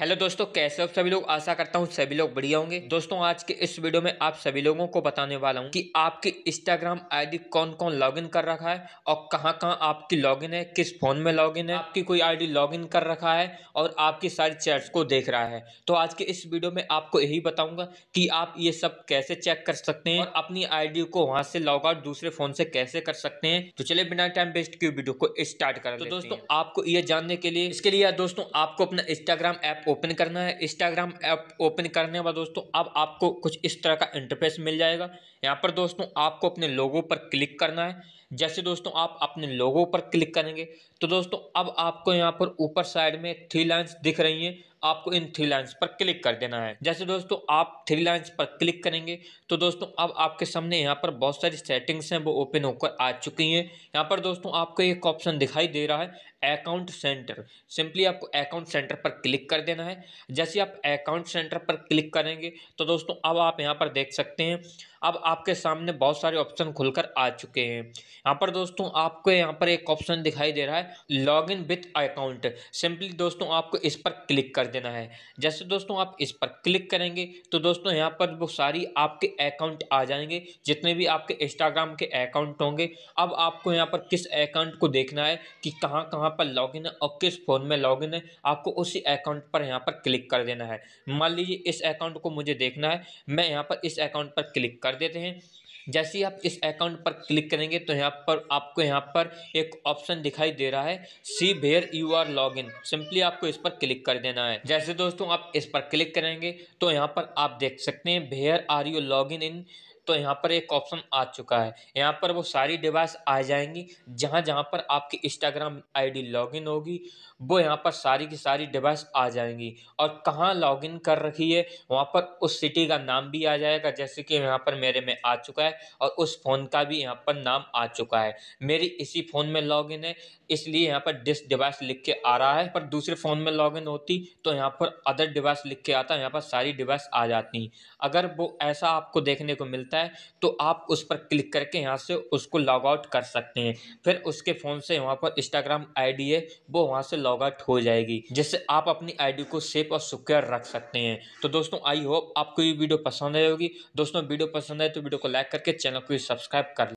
hello दोस्तों कैसे हो सभी लोग आशा करता हूँ सभी लोग बढ़िया होंगे दोस्तों आज के इस वीडियो में आप सभी लोगों को बताने वाला हूँ कि आपके इंस्टाग्राम आईडी कौन कौन लॉगिन कर रखा है और कहाँ कहाँ आपकी लॉगिन है किस फोन में लॉगिन है आपकी कोई आईडी लॉगिन कर रखा है और आपकी सारी चैट्स को देख रहा है तो आज के इस वीडियो में आपको यही बताऊंगा कि आप ये सब कैसे चेक कर सकते हैं अपनी आई को वहाँ से लॉग आउट दूसरे फोन से कैसे कर सकते हैं तो चले बिना टाइम वेस्ट की वीडियो को स्टार्ट कर तो दोस्तों आपको ये जानने के लिए इसके लिए दोस्तों आपको अपना इंस्टाग्राम ऐप ओपन करना है इंस्टाग्राम ऐप ओपन करने के बाद दोस्तों अब आपको कुछ इस तरह का इंटरफेस मिल जाएगा यहाँ पर दोस्तों आपको अपने लोगों पर क्लिक करना है जैसे दोस्तों आप अपने लोगों पर क्लिक करेंगे तो दोस्तों अब आपको यहाँ पर ऊपर साइड में थ्री लाइन्स दिख रही हैं आपको इन थ्री लाइन्स पर क्लिक कर देना है जैसे दोस्तों आप थ्री लाइन्स पर क्लिक करेंगे तो दोस्तों अब आपके सामने यहाँ पर बहुत सारी सेटिंग्स हैं वो ओपन होकर आ चुकी हैं यहाँ पर दोस्तों आपको एक ऑप्शन दिखाई दे रहा है अकाउंट सेंटर सिंपली आपको अकाउंट सेंटर पर क्लिक कर देना है जैसे आप अकाउंट सेंटर पर क्लिक करेंगे तो दोस्तों अब आप यहाँ पर देख सकते हैं अब आपके सामने बहुत सारे ऑप्शन खुलकर आ चुके हैं यहाँ पर दोस्तों आपको यहाँ पर एक ऑप्शन दिखाई दे रहा है log in with account simply दोस्तों आपको इस पर क्लिक कर देना है जैसे दोस्तों आप इस पर क्लिक करेंगे तो दोस्तों यहाँ पर वो सारी आपके अकाउंट आ जाएंगे जितने भी आपके इंस्टाग्राम के अकाउंट होंगे अब आपको यहाँ पर किस अकाउंट को देखना है कि कहाँ कहाँ पर लॉगिन है और किस फ़ोन में लॉगिन है आपको उसी अकाउंट पर यहाँ पर क्लिक कर देना है मान लीजिए इस अकाउंट को मुझे देखना है मैं यहाँ पर इस अकाउंट पर क्लिक कर कर देते हैं जैसे ही आप इस अकाउंट पर क्लिक करेंगे तो यहाँ पर आपको यहाँ पर एक ऑप्शन दिखाई दे रहा है see where you are log in simply आपको इस पर क्लिक कर देना है जैसे दोस्तों आप इस पर क्लिक करेंगे तो यहाँ पर आप देख सकते हैं where are you log in इन तो यहाँ पर एक ऑप्शन आ चुका है यहाँ पर वो सारी डिवाइस आ जाएंगी जहाँ जहाँ पर आपकी इंस्टाग्राम आईडी लॉगिन होगी वो यहाँ पर सारी की सारी डिवाइस आ जाएंगी और कहाँ लॉगिन कर रखी है वहाँ पर उस सिटी का नाम भी आ जाएगा जैसे कि यहाँ पर मेरे में आ चुका है और उस फ़ोन का भी यहाँ पर नाम आ चुका है मेरी इसी फ़ोन में लॉगिन है इसलिए यहाँ पर डिस्क डिवाइस लिख के आ रहा है पर दूसरे फ़ोन में लॉगिन होती तो यहाँ पर अदर डिवाइस लिख के आता है यहाँ पर सारी डिवाइस आ जाती अगर वो ऐसा आपको देखने को मिलता है है तो आप उस पर क्लिक करके यहाँ से उसको लॉग आउट कर सकते हैं फिर उसके फ़ोन से वहाँ पर इंस्टाग्राम आईडी है वो वहाँ से लॉग आउट हो जाएगी जिससे आप अपनी आईडी को सेफ और सिक्योर रख सकते हैं तो दोस्तों आई होप आपको ये वीडियो पसंद आई होगी दोस्तों वीडियो पसंद आए तो वीडियो को लाइक करके चैनल को सब्सक्राइब कर